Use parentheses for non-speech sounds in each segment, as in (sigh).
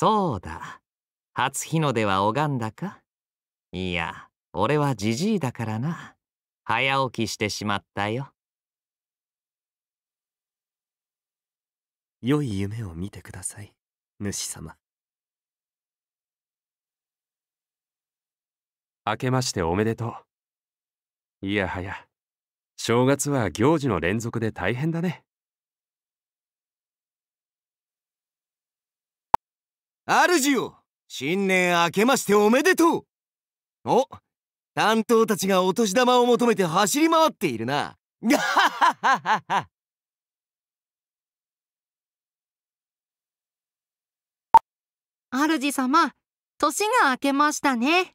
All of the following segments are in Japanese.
そうだ初日の出は拝んだかいや俺はじじいだからな早起きしてしまったよ良い夢を見てください主様明けましておめでとういやはや正月は行事の連続で大変だね主よ新年明けましておめでとうお担当たちがお年玉を求めて走り回っているな。ガハハハハ主様、年が明けましたね。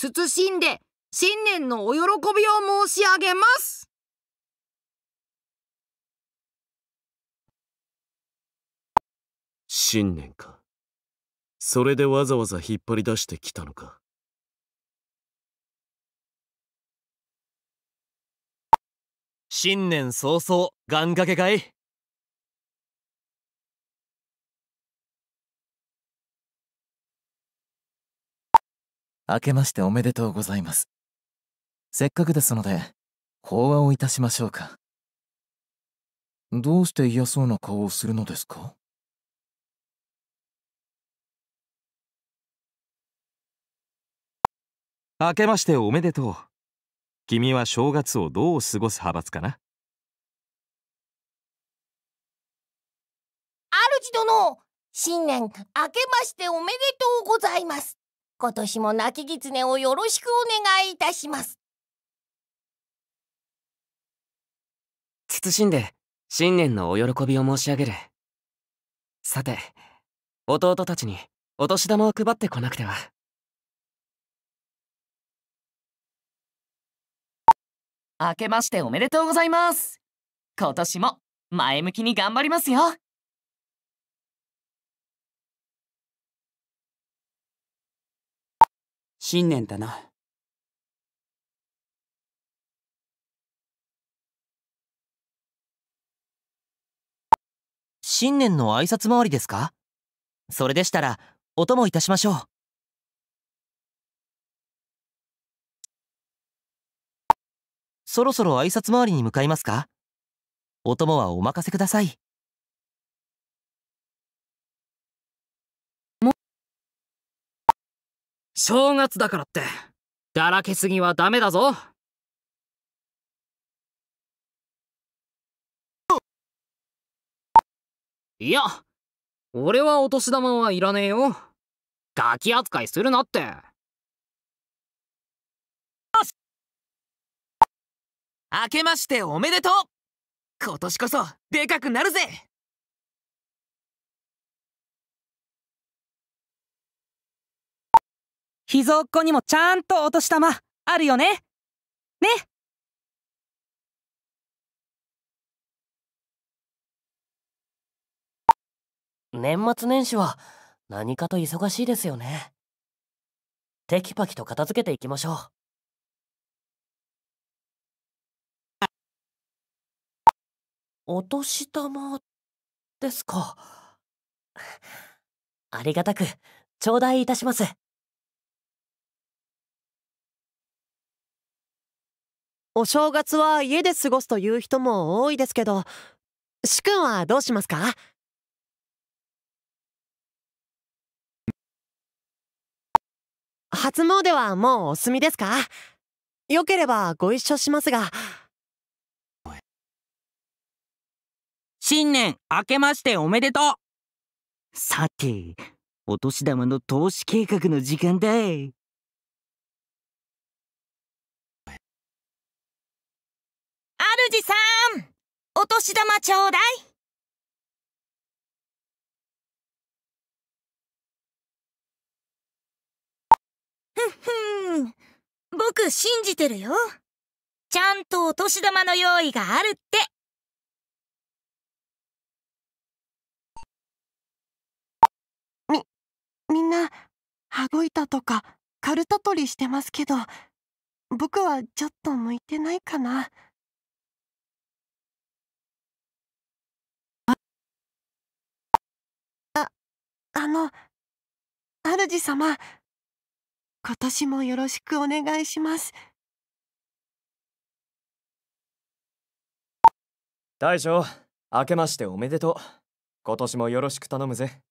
謹んで新年のお喜びを申し上げます。信念かそれでわざわざ引っ張り出してきたのか新年早々願掛けかいあけましておめでとうございますせっかくですので法話をいたしましょうかどうして嫌そうな顔をするのですか明けましておめでとう。君は正月をどう過ごす派閥かな主殿、新年明けましておめでとうございます。今年も泣き狐をよろしくお願いいたします。謹んで新年のお喜びを申し上げる。さて、弟たちにお年玉を配ってこなくては。明けましておめでとうございます今年も前向きに頑張りますよ新年だな。新年の挨拶回りですかそれでしたら、お供いたしましょう。そろそろ挨拶回りに向かいますかお供はお任せください。正月だからってだらけすぎはダメだぞいや俺はお年玉はいらねえよガキ扱いするなって明けましておめでとう今年こそでかくなるぜ秘蔵っ子にもちゃんとお年玉あるよねね年末年始は何かと忙しいですよねテキパキと片付けていきましょうお年玉ですか。ありがたく、頂戴いたします。お正月は家で過ごすという人も多いですけど、主君はどうしますか初詣はもうお済みですかよければご一緒しますが。新年明けましておめでとうさて、お年玉の投資計画の時間だい。主さんお年玉ちょうだいふんふん僕信じてるよちゃんとお年玉の用意があるってみんな羽子板とかカルタ取りしてますけど僕はちょっと向いてないかな。あ、ああの、主様、今年もよろしくお願いします。大将、明けましておめでとう。今年もよろしく頼むぜ。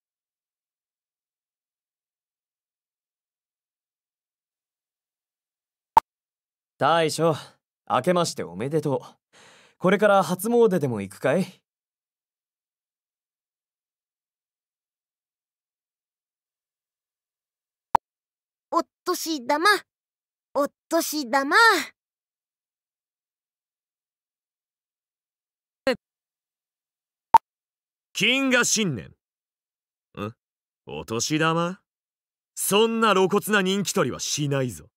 大将、明けましておめでとう。これから初詣でも行くかいおっ玉お年玉金が新年んお年玉そんな露骨な人気取りはしないぞ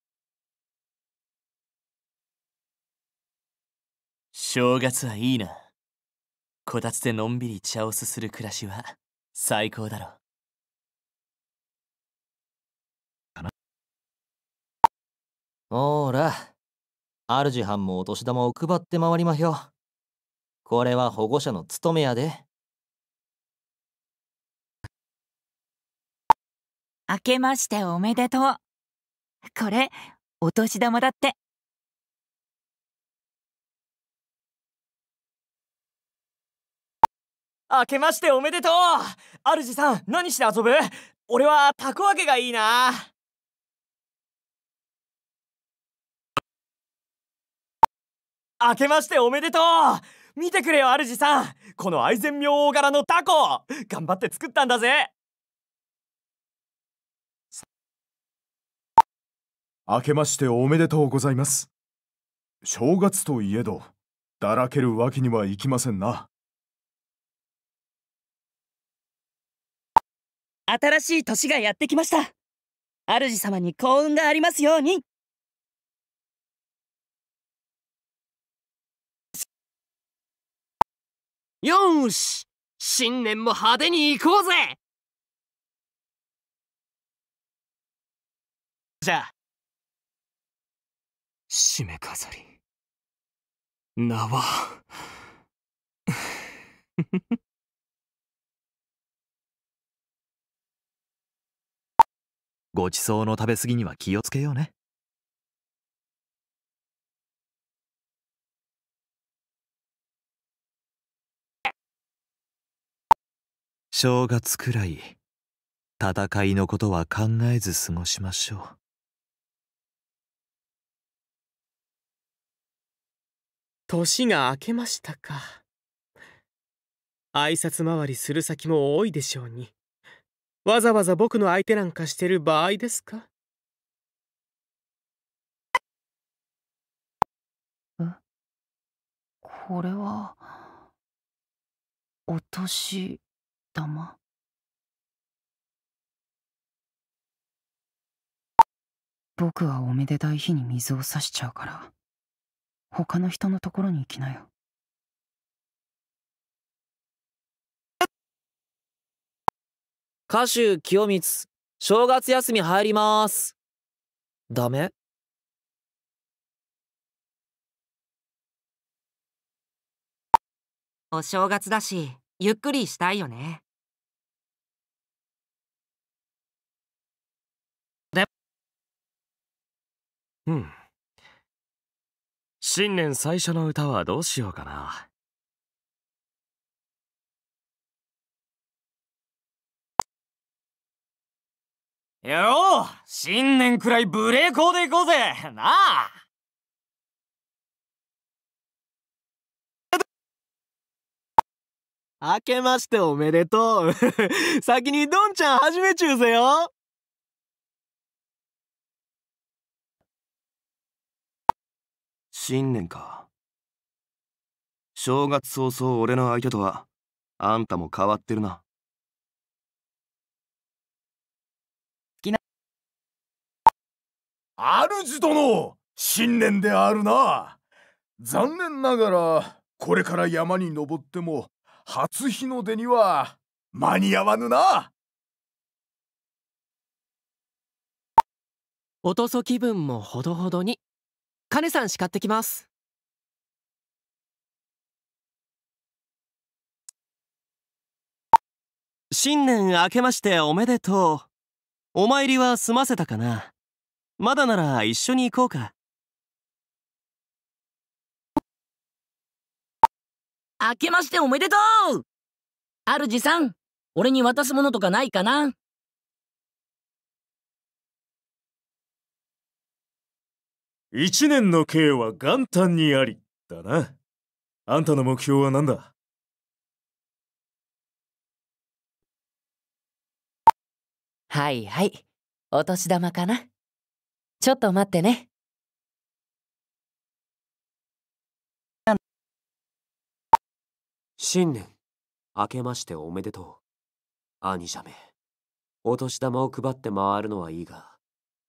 正月はいいなこたつでのんびり茶をすする暮らしは最高だろうほら主はんもお年玉を配って回りまひょこれは保護者の務めやで明けましておめでとうこれお年玉だって明けましておめでとう主さん何して遊ぶ俺はたこ揚げがいいな明けましておめでとう見てくれよ主さんこの愛染明王柄のタコ頑張って作ったんだぜ明けましておめでとうございます正月といえどだらけるわけにはいきませんな新しい年がやってきました主様に幸運がありますようによし新年も派手に行こうぜじゃあ締め飾り縄ごちそうの食べ過ぎには気をつけようね。正月くらい戦いのことは考えず過ごしましょう。年が明けましたか。挨拶回りする先も多いでしょうに。わざわざ僕の相手なんかしてる場合ですかこれはお年玉僕はおめでたい日に水を差しちゃうから他の人のところに行きなよ歌手清光、正月休み入ります。ダメお正月だし、ゆっくりしたいよね。でうん。新年最初の歌はどうしようかな。やろう新年くらい無礼講でいこうぜなあ明けましておめでとう (laughs) 先にドンちゃん始めちゅうぜよ新年か正月早々俺の相手とはあんたも変わってるな主殿新年であるな残念ながらこれから山に登っても初日の出には間に合わぬなおとそ気分もほどほどに金さん叱ってきます新年明けましておめでとうお参りは済ませたかなまだなら一緒に行こうかあけましておめでとう主さん俺に渡すものとかないかな一年の刑は元旦にありだなあんたの目標は何だはいはいお年玉かなちょっと待ってね。新年、明けましておめでとう。兄者め。お年玉を配って回るのはいいが、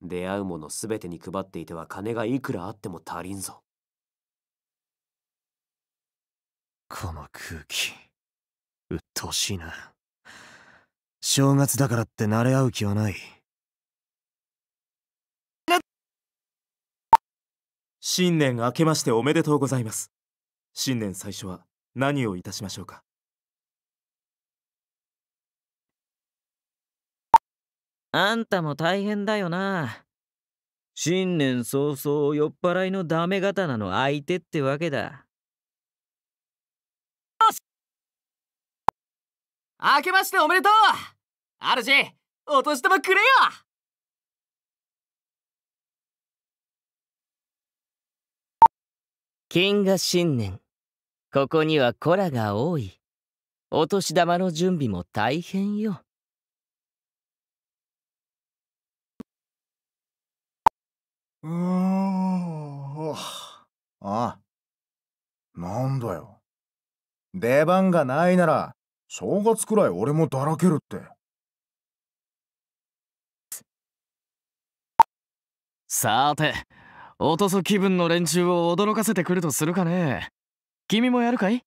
出会うものすべてに配っていては金がいくらあっても足りんぞ。この空気、鬱陶しいな。正月だからって慣れ合う気はない。新年明けましておめでとうございます新年最初は何をいたしましょうかあんたも大変だよな新年早々酔っ払いのダメ刀の相手ってわけだ明けましておめでとう主お年玉くれよ金河新年。ここには子らが多い。お年玉の準備も大変よ。うーん、ああ。なんだよ。出番がないなら、正月くらい俺もだらけるって。さて、落とす気分の連中を驚かせてくるとするかね君もやるかい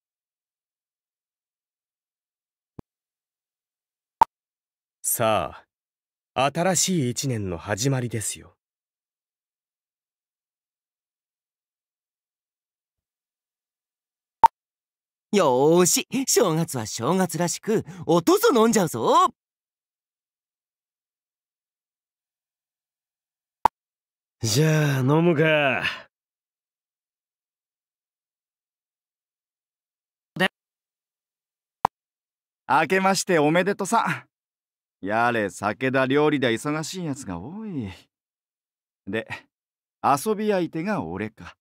さあ新しい一年の始まりですよよーし正月は正月らしくおとそ飲んじゃうぞじゃあ飲むか。明けましておめでとさ。やれ酒だ料理だ忙しいやつが多い。で、遊び相手が俺か。